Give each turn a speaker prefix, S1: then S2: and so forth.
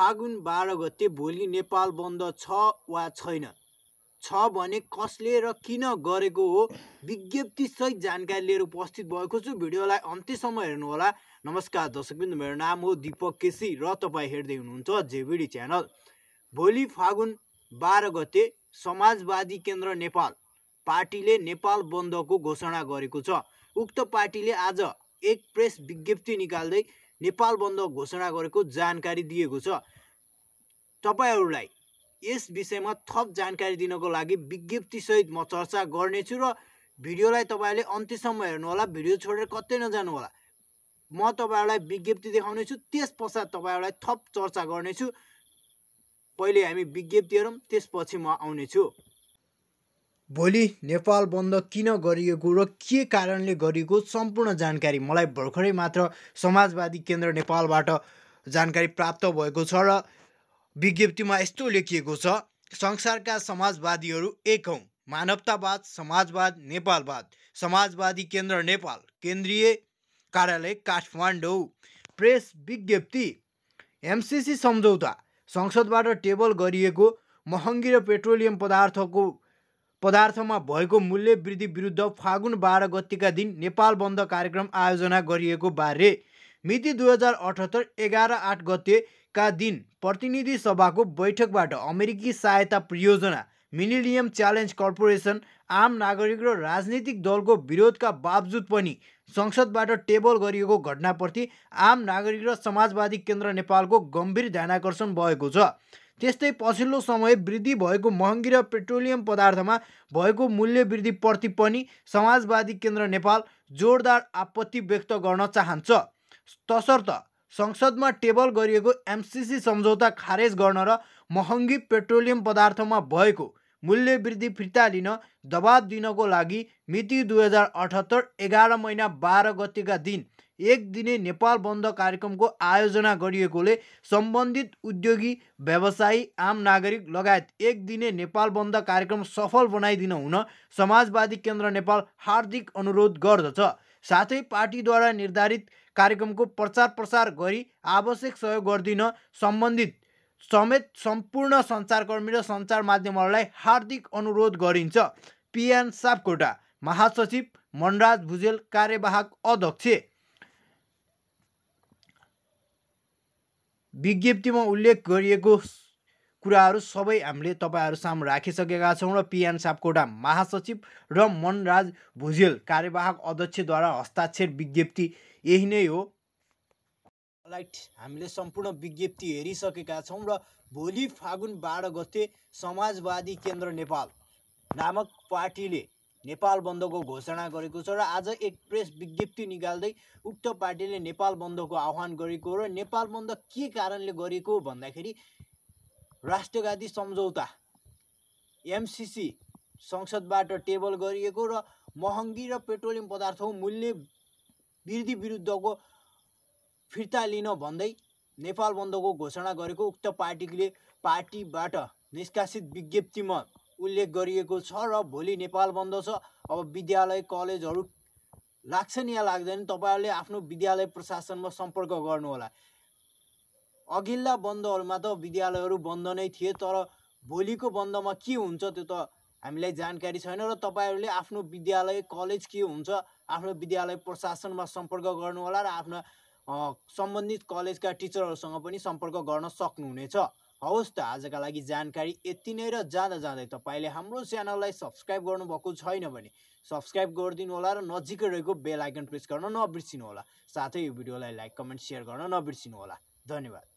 S1: फागुन बाह्र गते भोलि नेपाल बन्द छ वा छैन छ भने कसले र किन गरेको हो विज्ञप्ति सहित जानकारी लिएर उपस्थित भएको छु भिडियोलाई अन्त्यसम्म हेर्नुहोला नमस्कार दर्शकबिन्दु मेरो नाम हो दिपक केसी र तपाईँ हेर्दै हुनुहुन्छ जेबिडी च्यानल भोलि फागुन बाह्र गते समाजवादी केन्द्र नेपाल पार्टीले नेपाल बन्दको घोषणा गरेको छ उक्त पार्टीले आज एक प्रेस विज्ञप्ति निकाल्दै नेपाल बन्द घोषणा गरेको जानकारी दिएको छ तपाईँहरूलाई यस विषयमा थप जानकारी दिनको लागि विज्ञप्तिसहित म चर्चा गर्नेछु र भिडियोलाई तपाईँहरूले अन्त्यसम्म हेर्नुहोला भिडियो छोडेर कतै नजानु होला म तपाईँहरूलाई विज्ञप्ति देखाउनेछु त्यस पश्चात तपाईँहरूलाई थप चर्चा गर्नेछु पहिले हामी विज्ञप्ति हेरौँ त्यसपछि म आउनेछु भोलि नेपाल बन्द किन गरिएको र के कारणले गरिएको सम्पूर्ण जानकारी मलाई भर्खरै मात्र समाजवादी केन्द्र नेपालबाट जानकारी प्राप्त भएको छ र विज्ञप्तिमा यस्तो लेखिएको छ संसारका समाजवादीहरू एक हौ मानवतावाद समाजवाद नेपालवाद समाजवादी केन्द्र नेपाल केन्द्रीय कार्यालय काठमाडौँ प्रेस विज्ञप्ति एमसिसी सम्झौता संसदबाट टेबल गरिएको महँगी र पेट्रोलियम पदार्थको पदार्थमा भएको मूल्य वृद्धि विरुद्ध फागुन बाह्र गतिका दिन नेपाल बन्द कार्यक्रम आयोजना गरिएको बारे मिति दुई हजार अठहत्तर एघार आठ गतेका दिन प्रतिनिधि सभाको बैठकबाट अमेरिकी सहायता परियोजना मिलिनियम च्यालेन्ज कर्पोरेसन आम नागरिक र राजनीतिक दलको विरोधका बावजुद पनि संसदबाट टेबल गरिएको घटनाप्रति आम नागरिक र समाजवादी केन्द्र नेपालको गम्भीर ध्यानाकर्षण भएको छ त्यस्तै पछिल्लो समय वृद्धि भएको महँगी र पेट्रोलियम पदार्थमा भएको मूल्य वृद्धिप्रति पनि समाजवादी केन्द्र नेपाल जोरदार आपत्ति व्यक्त गर्न चाहन्छ तसर्थ संसदमा टेबल गरिएको एमसिसी सम्झौता खारेज गर्न र महँगी पेट्रोलियम पदार्थमा भएको मूल्य वृद्धि फिर्ता लिन दबाब दिनको लागि मिति दुई हजार अठहत्तर एघार महिना बाह्र गतिका दिन एक दिने नेपाल बन्द कार्यक्रमको आयोजना गरिएकोले सम्बन्धित उद्योगी व्यवसायी आम नागरिक लगायत एक दिने नेपाल बन्द कार्यक्रम सफल बनाइदिन हुन समाजवादी केन्द्र नेपाल हार्दिक अनुरोध गर्दछ साथै पार्टीद्वारा निर्धारित कार्यक्रमको प्रचार प्रसार गरी आवश्यक सहयोग गरिदिन सम्बन्धित समेत सम्पूर्ण सञ्चारकर्मी र सञ्चार माध्यमहरूलाई हार्दिक अनुरोध गरिन्छ पिएन सापकोटा महासचिव मनराज भुजेल कार्यवाहक अध्यक्ष विज्ञप्तिमा उल्लेख गरिएको कुराहरू सबै हामीले तपाईँहरू सामु राखिसकेका छौँ र पिएन सापकोटा महासचिव र मनराज भुजेल कार्यवाहक अध्यक्षद्वारा हस्ताक्षर विज्ञप्ति यही नै हो लाइट हामीले सम्पूर्ण विज्ञप्ति हेरिसकेका छौँ र भोलि फागुन बाह्र गते समाजवादी केन्द्र नेपाल नामक पार्टीले नेपाल बन्दको घोषणा गरेको छ र आज एक प्रेस विज्ञप्ति निकाल्दै उक्त पार्टीले नेपाल बन्दको आह्वान गरेको र नेपाल बन्द के कारणले गरेको भन्दाखेरि राष्ट्रघाती सम्झौता एमसिसी संसदबाट टेबल गरिएको र महँगी र पेट्रोलियम पदार्थको मूल्य वृद्धि विरुद्धको फिर्ता लिन भन्दै नेपाल बन्दको घोषणा गरेको उक्त पार्टीले पार्टीबाट निष्कासित विज्ञप्तिमा उल्लेख गरिएको छ र भोलि नेपाल बन्द छ अब विद्यालय कलेजहरू लाग्छ नि या लाग्दैन तपाईँहरूले आफ्नो विद्यालय प्रशासनमा सम्पर्क गर्नुहोला अघिल्ला बन्दहरूमा त विद्यालयहरू बन्द नै थिए तर भोलिको बन्दमा के हुन्छ त्यो त हामीलाई जानकारी छैन र तपाईँहरूले आफ्नो विद्यालय कलेज के हुन्छ आफ्नो विद्यालय प्रशासनमा सम्पर्क गर्नुहोला र आफ्ना सम्बन्धित कलेजका टिचरहरूसँग पनि सम्पर्क गर्न सक्नुहुनेछ हवस् त आजका लागि जानकारी यति नै र जाँदा जाँदै तपाईँले हाम्रो च्यानललाई सब्सक्राइब गर्नुभएको छैन भने सब्सक्राइब गरिदिनु होला र नजिकै रहेको बेल आइकन प्रेस गर्न नबिर्सिनु होला साथै यो भिडियोलाई लाइक कमेन्ट सेयर गर्न नबिर्सिनु होला धन्यवाद